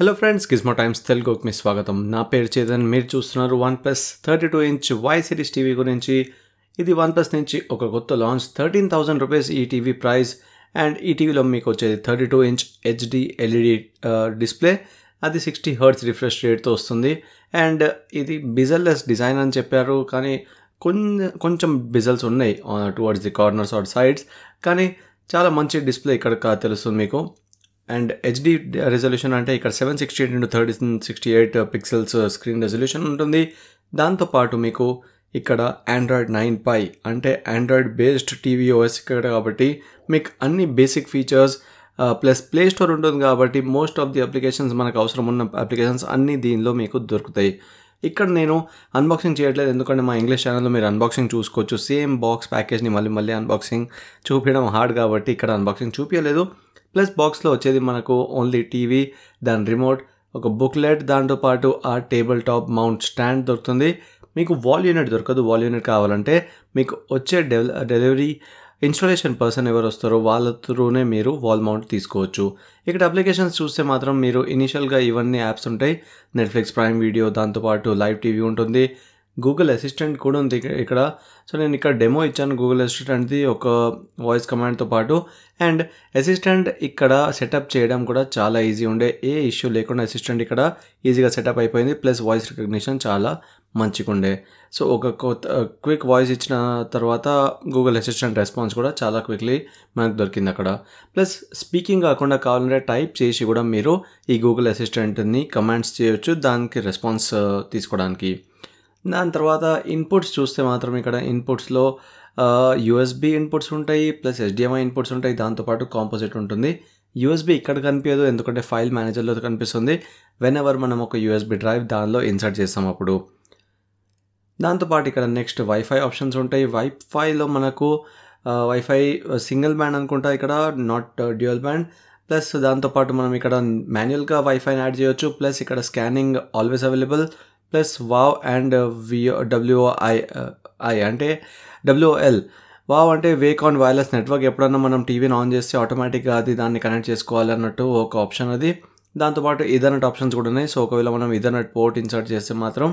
hello friends గిజ్మో times తెలుగుకు మీ స్వాగతం నా పేరు చేతన్ మీరు చూస్తున్నారు one plus thirty two inch Y series TV గురించి ఇది వన్ ప్లస్ నుంచి ఒక కొత్త లాంచ్ థర్టీన్ థౌజండ్ రూపీస్ ఈ టీవీ ప్రైస్ అండ్ ఈ టీవీలో మీకు వచ్చేది thirty two inch HD LED display అది సిక్స్టీ హర్ట్స్ రిఫ్రెష్ రేట్తో వస్తుంది అండ్ uh, ఇది బిజల్లెస్ డిజైన్ అని చెప్పారు కానీ కొంచెం కొంచెం బిజల్స్ ఉన్నాయి towards the corners or sides కానీ చాలా మంచి డిస్ప్లే ఇక్కడ తెలుస్తుంది మీకు అండ్ హెచ్డి రెజల్యూషన్ అంటే ఇక్కడ seven sixty eight into thirty sixty eight pixels screen resolution ఉంటుంది దాంతోపాటు మీకు ఇక్కడ ఆండ్రాయిడ్ నైన్ పై అంటే ఆండ్రాయిడ్ బేస్డ్ టీవీ ఓఎస్ ఇక్కడ కాబట్టి మీకు అన్ని basic features plus play store ఉంటుంది కాబట్టి మోస్ట్ ఆఫ్ ది అప్లికేషన్స్ మనకు అవసరం ఉన్న అప్లికేషన్స్ అన్నీ దీనిలో మీకు దొరుకుతాయి ఇక్కడ నేను అన్బాక్సింగ్ చేయట్లేదు ఎందుకంటే మా ఇంగ్లీష్ ఛానల్లో మీరు అన్బాక్సింగ్ చూసుకోవచ్చు సేమ్ బాక్స్ ప్యాకేజ్ని మళ్ళీ మళ్ళీ అన్బాక్సింగ్ చూపించడం హార్డ్ కాబట్టి ఇక్కడ అన్బాక్సింగ్ చూపించలేదు ప్లస్ బాక్స్లో వచ్చేది మనకు ఓన్లీ టీవీ దాని రిమోట్ ఒక బుక్లెట్ దాంతో పాటు ఆ టేబుల్ టాప్ మౌంట్ స్టాండ్ దొరుకుతుంది మీకు వాల్ యూనిట్ దొరకదు వాల్ యూనిట్ కావాలంటే మీకు వచ్చే డెలివరీ ఇన్స్టాలేషన్ పర్సన్ ఎవరు వస్తారో వాళ్ళ త్రూనే మీరు వాల్ మౌంట్ తీసుకోవచ్చు ఇక్కడ అప్లికేషన్స్ చూస్తే మాత్రం మీరు ఇనిషియల్గా ఇవన్నీ యాప్స్ ఉంటాయి నెట్ఫ్లిక్స్ ప్రైమ్ వీడియో దాంతోపాటు లైవ్ టీవీ ఉంటుంది గూగుల్ అసిస్టెంట్ కూడా ఉంది ఇక్కడ సో నేను ఇక్కడ డెమో ఇచ్చాను గూగుల్ అసిస్టెంట్ది ఒక వాయిస్ కమాండ్తో పాటు అండ్ అసిస్టెంట్ ఇక్కడ సెటప్ చేయడం కూడా చాలా ఈజీ ఉండే ఏ ఇష్యూ లేకుండా అసిస్టెంట్ ఇక్కడ ఈజీగా సెటప్ అయిపోయింది ప్లస్ వాయిస్ రికగ్నిషన్ చాలా మంచిగా ఉండే సో ఒక క్విక్ వాయిస్ ఇచ్చిన తర్వాత గూగుల్ అసిస్టెంట్ రెస్పాన్స్ కూడా చాలా క్విక్లీ మనకు దొరికింది అక్కడ ప్లస్ స్పీకింగ్ కాకుండా కావాలంటే టైప్ చేసి కూడా మీరు ఈ గూగుల్ అసిస్టెంట్ని కమాండ్స్ చేయవచ్చు దానికి రెస్పాన్స్ తీసుకోవడానికి దాని తర్వాత ఇన్పుట్స్ చూస్తే మాత్రం ఇక్కడ ఇన్పుట్స్లో యూఎస్బి ఇన్పుట్స్ ఉంటాయి ప్లస్ ఎస్డిఎంఐ ఇన్పుట్స్ ఉంటాయి దాంతోపాటు కాంపోజిట్ ఉంటుంది యూఎస్బి ఇక్కడ కనిపించదు ఎందుకంటే ఫైల్ మేనేజర్లో కనిపిస్తుంది వెన్ ఎవర్ మనం ఒక యూఎస్బి డ్రైవ్ దానిలో ఇన్సర్ట్ చేస్తాం అప్పుడు దాంతోపాటు ఇక్కడ నెక్స్ట్ వైఫై ఆప్షన్స్ ఉంటాయి వైఫైలో మనకు వైఫై సింగిల్ బ్యాండ్ అనుకుంటా ఇక్కడ నాట్ డ్యూయల్ బ్యాండ్ ప్లస్ దాంతోపాటు మనం ఇక్కడ మాన్యువల్గా వైఫైని యాడ్ చేయొచ్చు ప్లస్ ఇక్కడ scanning always available plus WoW and వియో డబ్ల్యూఐ ఐ అంటే డబ్ల్యూఎల్ వావ్ అంటే వేక్ ఆన్ వైర్లెస్ నెట్వర్క్ ఎప్పుడన్నా మనం టీవీని ఆన్ చేస్తే ఆటోమేటిక్గా అది దాన్ని కనెక్ట్ చేసుకోవాలి అన్నట్టు ఒక ఆప్షన్ అది దాంతోపాటు ఇథర్నెట్ ఆప్షన్స్ కూడా ఉన్నాయి సో ఒకవేళ మనం ఇథర్నెట్ పోర్ట్ ఇన్సర్ట్ చేస్తే మాత్రం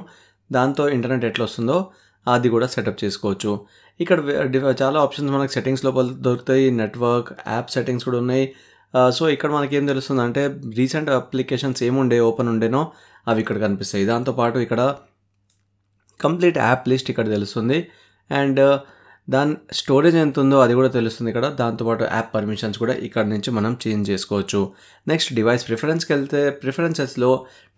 దాంతో ఇంటర్నెట్ ఎట్లా వస్తుందో అది కూడా సెటప్ చేసుకోవచ్చు ఇక్కడ చాలా ఆప్షన్స్ మనకు సెట్టింగ్స్ లోపల దొరుకుతాయి నెట్వర్క్ యాప్ సెట్టింగ్స్ కూడా ఉన్నాయి సో ఇక్కడ మనకి ఏం తెలుస్తుంది అంటే రీసెంట్ అప్లికేషన్స్ ఏముండే ఓపెన్ ఉండేనో అవి ఇక్కడ కనిపిస్తాయి దాంతోపాటు ఇక్కడ కంప్లీట్ యాప్ లిస్ట్ ఇక్కడ తెలుస్తుంది అండ్ దాని స్టోరేజ్ ఎంత ఉందో అది కూడా తెలుస్తుంది ఇక్కడ దాంతోపాటు యాప్ పర్మిషన్స్ కూడా ఇక్కడ నుంచి మనం చేంజ్ చేసుకోవచ్చు నెక్స్ట్ డివైస్ ప్రిఫరెన్స్కి వెళ్తే ప్రిఫరెన్సెస్లో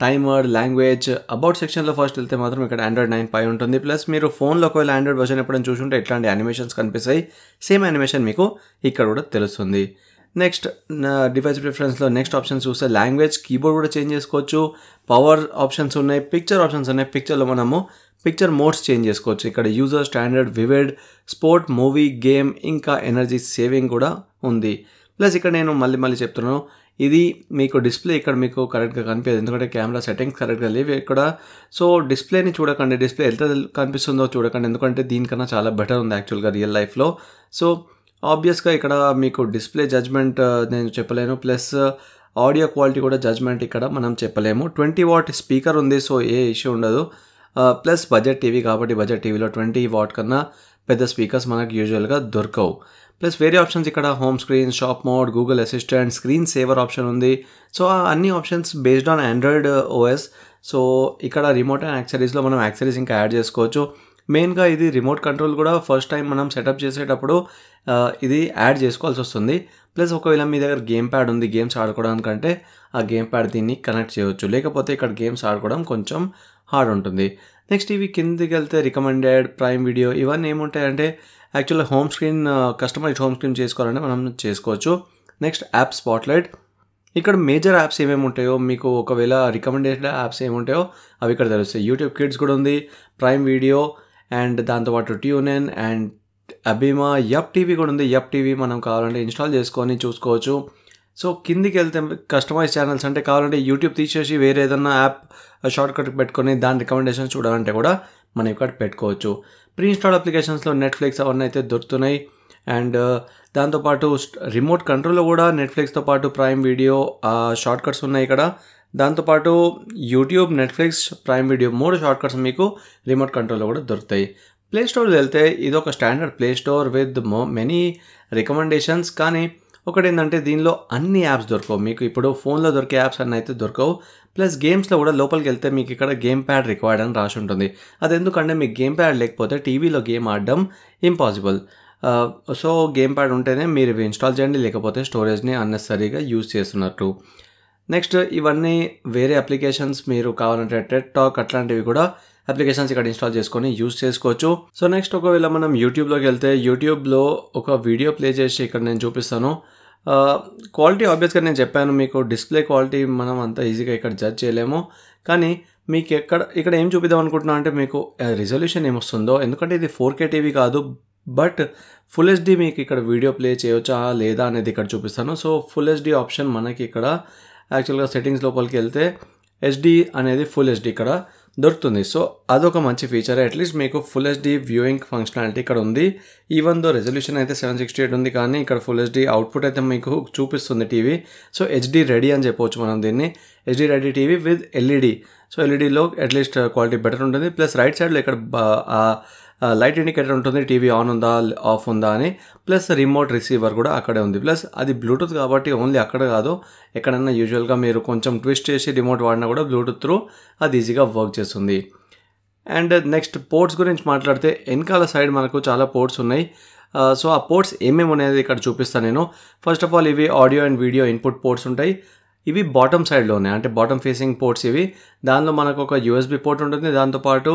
టైమర్ లాంగ్వేజ్ అబౌట్ సెక్షన్లో ఫస్ట్ వెళ్తే మాత్రం ఇక్కడ ఆండ్రాయిడ్ నైన్ పై ఉంటుంది ప్లస్ మీరు ఫోన్లో ఒకవేళ ఆండ్రాయిడ్ వర్షన్ ఎప్పుడైనా చూసుంటే ఇట్లాంటి యానిమేషన్స్ కనిపిస్తాయి సేమ్ యానిమేషన్ మీకు ఇక్కడ కూడా తెలుస్తుంది నెక్స్ట్ డివైస్ ప్రిఫరెన్స్లో నెక్స్ట్ ఆప్షన్ చూస్తే లాంగ్వేజ్ కీబోర్డ్ కూడా చేంజ్ చేసుకోవచ్చు పవర్ ఆప్షన్స్ ఉన్నాయి పిక్చర్ ఆప్షన్స్ ఉన్నాయి పిక్చర్లో మనము పిక్చర్ మోడ్స్ చేంజ్ చేసుకోవచ్చు ఇక్కడ user standard vivid sport movie game ఇంకా ఎనర్జీ సేవింగ్ కూడా ఉంది ప్లస్ ఇక్కడ నేను మళ్ళీ మళ్ళీ చెప్తున్నాను ఇది మీకు డిస్ప్లే ఇక్కడ మీకు కరెక్ట్గా కనిపించదు ఎందుకంటే కెమెరా సెట్టింగ్స్ కరెక్ట్గా లేవు ఇక్కడ సో డిస్ప్లేని చూడకండి డిస్ప్లే ఎంత కనిపిస్తుందో చూడకండి ఎందుకంటే దీనికన్నా చాలా బెటర్ ఉంది యాక్చువల్గా రియల్ లైఫ్లో సో ఆబ్వియస్గా ఇక్కడ మీకు డిస్ప్లే జడ్జ్మెంట్ uh, నేను చెప్పలేను ప్లస్ ఆడియో క్వాలిటీ కూడా జడ్జ్మెంట్ ఇక్కడ మనం చెప్పలేము ట్వంటీ వాట్ స్పీకర్ ఉంది సో ఏ ఇష్యూ ఉండదు ప్లస్ బడ్జెట్ టీవీ కాబట్టి బడ్జెట్ టీవీలో ట్వంటీ వాట్ కన్నా పెద్ద స్పీకర్స్ మనకు యూజువల్గా దొరకవు ప్లస్ వేరే ఆప్షన్స్ ఇక్కడ home screen shop mode Google Assistant screen saver option ఉంది సో ఆ అన్ని options based on Android OS so ఇక్కడ రిమోట్ అండ్ యాక్సరీస్లో మనం యాక్సరీస్ ఇంకా యాడ్ చేసుకోవచ్చు మెయిన్గా ఇది రిమోట్ కంట్రోల్ కూడా ఫస్ట్ టైం మనం సెటప్ చేసేటప్పుడు ఇది యాడ్ చేసుకోవాల్సి వస్తుంది ప్లస్ ఒకవేళ మీ దగ్గర గేమ్ ప్యాడ్ ఉంది గేమ్స్ ఆడుకోవడానికంటే ఆ గేమ్ ప్యాడ్ దీన్ని కనెక్ట్ చేయవచ్చు లేకపోతే ఇక్కడ గేమ్స్ ఆడుకోవడం కొంచెం హార్డ్ ఉంటుంది నెక్స్ట్ ఇవి కిందికి వెళ్తే రికమెండెడ్ ప్రైమ్ వీడియో ఇవన్నీ ఏముంటాయంటే యాక్చువల్గా home screen customised home screen చేసుకోవాలంటే మనం చేసుకోవచ్చు నెక్స్ట్ యాప్ స్పాట్లైట్ ఇక్కడ మేజర్ యాప్స్ ఏమేమి ఉంటాయో మీకు ఒకవేళ రికమెండేషన్ యాప్స్ ఏమి ఉంటాయో అవి ఇక్కడ తెలుస్తాయి యూట్యూబ్ కిడ్స్ కూడా ఉంది ప్రైమ్ వీడియో అండ్ దాంతోపాటు ఎన్ అండ్ అభిమా యప్ టీవీ కూడా ఉంది యప్ టీవీ మనం కావాలంటే ఇన్స్టాల్ చేసుకొని చూసుకోవచ్చు సో కిందికి వెళ్తే కస్టమైజ్ ఛానల్స్ అంటే కావాలంటే యూట్యూబ్ తీసేసి వేరే ఏదన్నా యాప్ షార్ట్కట్ పెట్టుకొని దాని రికమెండేషన్స్ చూడాలంటే కూడా మనం ఇక్కడ పెట్టుకోవచ్చు ప్రీ ఇన్స్టాల్ అప్లికేషన్స్లో నెట్ఫ్లిక్స్ అవన్నీ అయితే దొరుకుతున్నాయి అండ్ దాంతోపాటు రిమోట్ కంట్రోల్లో కూడా నెట్ఫ్లిక్స్తో పాటు ప్రైమ్ వీడియో షార్ట్కట్స్ ఉన్నాయి ఇక్కడ దాంతోపాటు యూట్యూబ్ నెట్ఫ్లిక్స్ ప్రైమ్ వీడియో మూడు షార్ట్కట్స్ మీకు రిమోట్ కంట్రోల్లో కూడా దొరుకుతాయి ప్లే స్టోర్ వెళ్తే ఇది ఒక standard Play Store with more many recommendations కానీ ఒకటి ఏంటంటే దీనిలో అన్ని యాప్స్ దొరకవు మీకు ఇప్పుడు ఫోన్లో దొరికే యాప్స్ అన్నీ అయితే దొరకవు ప్లస్ గేమ్స్లో కూడా లోపలికి వెళ్తే మీకు ఇక్కడ గేమ్ ప్యాడ్ రిక్వైర్డ్ అని రాసి ఉంటుంది అది ఎందుకంటే మీకు గేమ్ ప్యాడ్ లేకపోతే టీవీలో గేమ్ ఆడడం ఇంపాసిబుల్ సో గేమ్ ప్యాడ్ ఉంటేనే మీరు ఇన్స్టాల్ చేయండి లేకపోతే స్టోరేజ్ని అన్నెసరీగా యూజ్ చేస్తున్నట్టు నెక్స్ట్ ఇవన్నీ వేరే అప్లికేషన్స్ మీరు కావాలంటే టెట్ టాక్ అట్లాంటివి కూడా అప్లికేషన్స్ ఇక్కడ ఇన్స్టాల్ చేసుకొని యూజ్ చేసుకోవచ్చు సో నెక్స్ట్ ఒకవేళ మనం యూట్యూబ్లోకి వెళ్తే యూట్యూబ్లో ఒక వీడియో ప్లే చేసి ఇక్కడ నేను చూపిస్తాను క్వాలిటీ ఆబ్వియస్గా నేను చెప్పాను మీకు డిస్ప్లే క్వాలిటీ మనం అంత ఈజీగా ఇక్కడ జడ్జ్ చేయలేము కానీ మీకు ఎక్కడ ఇక్కడ ఏం చూపిద్దాం అనుకుంటున్నా అంటే మీకు రిజల్యూషన్ ఏమొస్తుందో ఎందుకంటే ఇది ఫోర్ కే టీవీ కాదు బట్ ఫుల్ హెచ్డీ మీకు ఇక్కడ వీడియో ప్లే చేయవచ్చా లేదా అనేది ఇక్కడ చూపిస్తాను సో ఫుల్ హెచ్డీ ఆప్షన్ మనకి ఇక్కడ యాక్చువల్గా సెట్టింగ్స్ లోపలికి వెళ్తే హెచ్డి అనేది ఫుల్ హెచ్డి ఇక్కడ దొరుకుతుంది సో అదొక మంచి ఫీచర్ అట్లీస్ట్ మీకు ఫుల్ హెచ్డి వ్యూయింగ్ ఫంక్షనాలిటీ ఇక్కడ ఉంది ఈవెన్ దో రెజల్యూషన్ అయితే సెవెన్ సిక్స్టీ ఎయిట్ ఉంది కానీ ఇక్కడ ఫుల్ హెచ్డి అవుట్పుట్ అయితే మీకు చూపిస్తుంది టీవీ సో హెచ్డి రెడీ అని చెప్పవచ్చు మనం దీన్ని HD ready TV with LED so ఎల్ఈడిలో అట్లీస్ట్ క్వాలిటీ బెటర్ ఉంటుంది ప్లస్ రైట్ సైడ్లో ఇక్కడ లైట్ ఇండికేటర్ ఉంటుంది టీవీ ఆన్ ఉందా ఆఫ్ ఉందా అని ప్లస్ రిమోట్ రిసీవర్ కూడా అక్కడే ఉంది ప్లస్ అది బ్లూటూత్ కాబట్టి ఓన్లీ అక్కడ కాదు ఎక్కడన్నా యూజువల్గా మీరు కొంచెం ట్విస్ట్ చేసి రిమోట్ వాడినా కూడా బ్లూటూత్ త్రూ అది ఈజీగా వర్క్ చేస్తుంది అండ్ నెక్స్ట్ పోర్ట్స్ గురించి మాట్లాడితే వెనకాల సైడ్ మనకు చాలా పోర్ట్స్ ఉన్నాయి సో ఆ పోర్ట్స్ ఏమేమి అనేది ఇక్కడ చూపిస్తాను నేను ఫస్ట్ ఆఫ్ ఆల్ ఇవి audio and video input ports ఉంటాయి ఇవి బాటమ్ సైడ్లోనే అంటే బాటమ్ ఫేసింగ్ పోర్ట్స్ ఇవి దానిలో మనకు ఒక యూఎస్బి పోర్ట్ ఉంటుంది దాంతోపాటు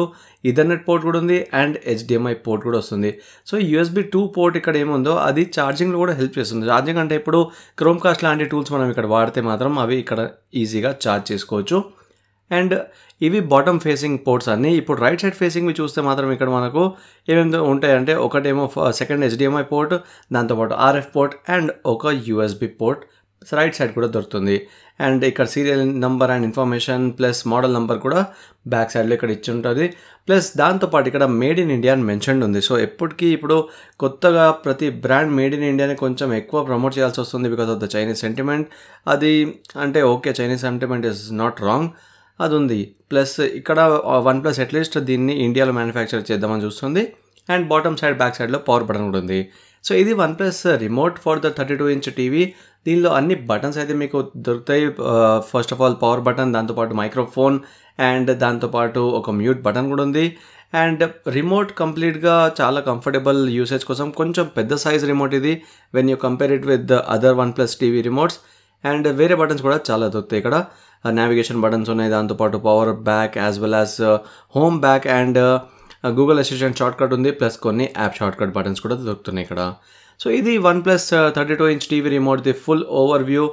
ఇథర్నెట్ పోర్ట్ కూడా ఉంది అండ్ హెచ్డిఎంఐ పోర్ట్ కూడా వస్తుంది సో యూఎస్బి టూ పోర్ట్ ఇక్కడ ఏముందో అది ఛార్జింగ్లో కూడా హెల్ప్ చేస్తుంది ఛార్జింగ్ అంటే ఇప్పుడు క్రోమ్ కాస్ట్ లాంటి టూల్స్ మనం ఇక్కడ వాడితే మాత్రం అవి ఇక్కడ ఈజీగా ఛార్జ్ చేసుకోవచ్చు అండ్ ఇవి బాటమ్ ఫేసింగ్ పోర్ట్స్ అన్నీ ఇప్పుడు రైట్ సైడ్ ఫేసింగ్వి చూస్తే మాత్రం ఇక్కడ మనకు ఏమేమి ఉంటాయంటే ఒకటేమో సెకండ్ హెచ్డిఎంఐ పోర్ట్ దాంతోపాటు ఆర్ఎఫ్ పోర్ట్ అండ్ ఒక యూఎస్బి పోర్ట్ రైట్ సైడ్ కూడా దొరుకుతుంది అండ్ ఇక్కడ serial number and information plus model number కూడా బ్యాక్ సైడ్లో ఇక్కడ ఇచ్చి ఉంటుంది ప్లస్ దాంతోపాటు ఇక్కడ మేడ్ ఇన్ ఇండియా అని మెన్షన్ ఉంది సో ఎప్పటికీ ఇప్పుడు కొత్తగా ప్రతి బ్రాండ్ మేడ్ ఇన్ ఇండియాని కొంచెం ఎక్కువ ప్రమోట్ చేయాల్సి వస్తుంది because of the Chinese sentiment అది అంటే okay Chinese sentiment is not wrong అది ఉంది ప్లస్ ఇక్కడ వన్ ప్లస్ అట్లీస్ట్ దీన్ని ఇండియాలో మ్యానుఫ్యాక్చర్ చేద్దామని చూస్తుంది అండ్ బాటమ్ సైడ్ బ్యాక్ సైడ్లో పవర్ బటన్ కూడా ఉంది సో ఇది one plus remote for the thirty two inch TV దీనిలో అన్ని బటన్స్ అయితే మీకు దొరుకుతాయి first of all power button దాంతోపాటు మైక్రోఫోన్ అండ్ దాంతోపాటు ఒక మ్యూట్ బటన్ కూడా ఉంది అండ్ రిమోట్ కంప్లీట్గా చాలా కంఫర్టబుల్ యూసేజ్ కోసం కొంచెం పెద్ద సైజ్ రిమోట్ ఇది when you compare it with other one plus TV remotes and వేరే బటన్స్ కూడా చాలా దొరుకుతాయి ఇక్కడ నావిగేషన్ బటన్స్ ఉన్నాయి దాంతోపాటు power back as well as home back and Google assistant shortcut ఉంది ప్లస్ కొన్ని యాప్ షార్ట్కట్ బటన్స్ కూడా దొరుకుతున్నాయి ఇక్కడ సో ఇది one plus thirty two inch TV రిమోట్ది full overview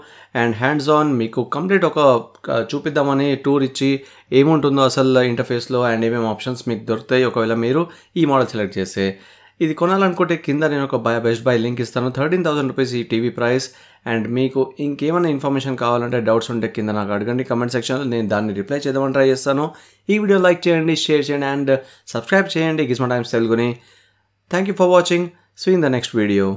and hands on మీకు కంప్లీట్ ఒక uh, చూపిద్దామని టూర్ ఇచ్చి ఏముంటుందో అసలు ఇంటర్ఫేస్లో అండ్ ఏమేమి ఆప్షన్స్ మీకు దొరుకుతాయి ఒకవేళ మీరు ఈ మోడల్ సెలెక్ట్ చేస్తే ఇది కొనాలనుకుంటే కింద నేను ఒక బై బెస్ట్ బై లింక్ ఇస్తాను థర్టీన్ థౌసండ్ రూపీస్ ఈ టీవీ ప్రైస్ అండ్ మీకు ఇంకేమైనా ఇన్ఫర్మేషన్ కావాలంటే డౌట్స్ ఉంటే కింద నాకు అడగండి కమెంట్ సెక్షన్లో నేను దాన్ని రిప్లై చేద్దామని ట్రై చేస్తాను ఈ వీడియో లైక్ చేయండి షేర్ చేయండి అండ్ సబ్స్క్రైబ్ చేయండి గిస్మా టైమ్స్ తెలుగుని thank you for watching see in the next video